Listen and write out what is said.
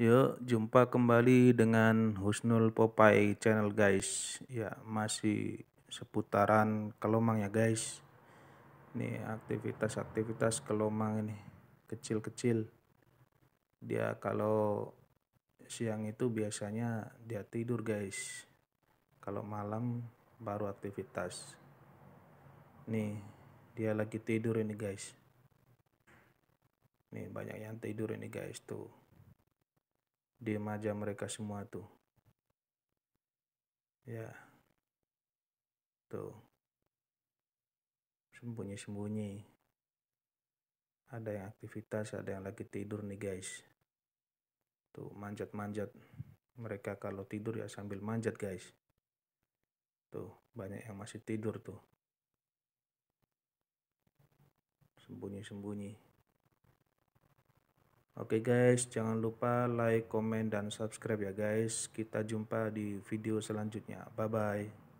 Yuk, jumpa kembali dengan Husnul Popai Channel guys. Ya, masih seputaran Kelomang ya guys. Nih aktivitas-aktivitas Kelomang ini kecil-kecil. Dia kalau siang itu biasanya dia tidur guys. Kalau malam baru aktivitas. Nih, dia lagi tidur ini guys. Nih, banyak yang tidur ini guys tuh diem aja mereka semua tuh. Ya. Tuh. Sembunyi-sembunyi. Ada yang aktivitas, ada yang lagi tidur nih guys. Tuh, manjat-manjat. Mereka kalau tidur ya sambil manjat guys. Tuh, banyak yang masih tidur tuh. Sembunyi-sembunyi. Oke guys, jangan lupa like, komen, dan subscribe ya guys. Kita jumpa di video selanjutnya. Bye-bye.